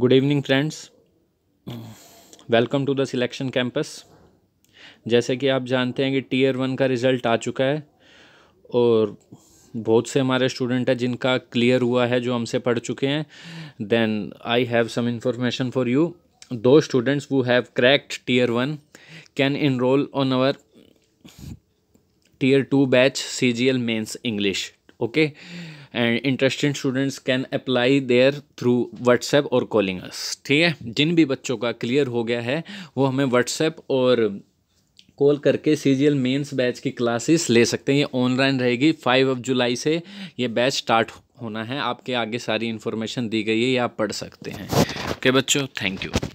good evening friends welcome to the selection campus जैसे कि आप जानते हैं कि टीयर वन का रिज़ल्ट आ चुका है और बहुत से हमारे स्टूडेंट हैं जिनका क्लियर हुआ है जो हमसे पढ़ चुके हैं then I have some information for you those students who have cracked tier one can enrol on our tier two batch C G L mains English okay and interested students can apply there through WhatsApp और calling us ठीक है जिन भी बच्चों का clear हो गया है वो हमें व्हाट्सएप और कॉल करके C G L mains batch की क्लासेस ले सकते हैं ये ऑनलाइन रहेगी फाइव ऑफ जुलाई से ये बैच स्टार्ट होना है आपके आगे सारी इन्फॉर्मेशन दी गई है ये आप पढ़ सकते हैं ओके okay, बच्चों थैंक यू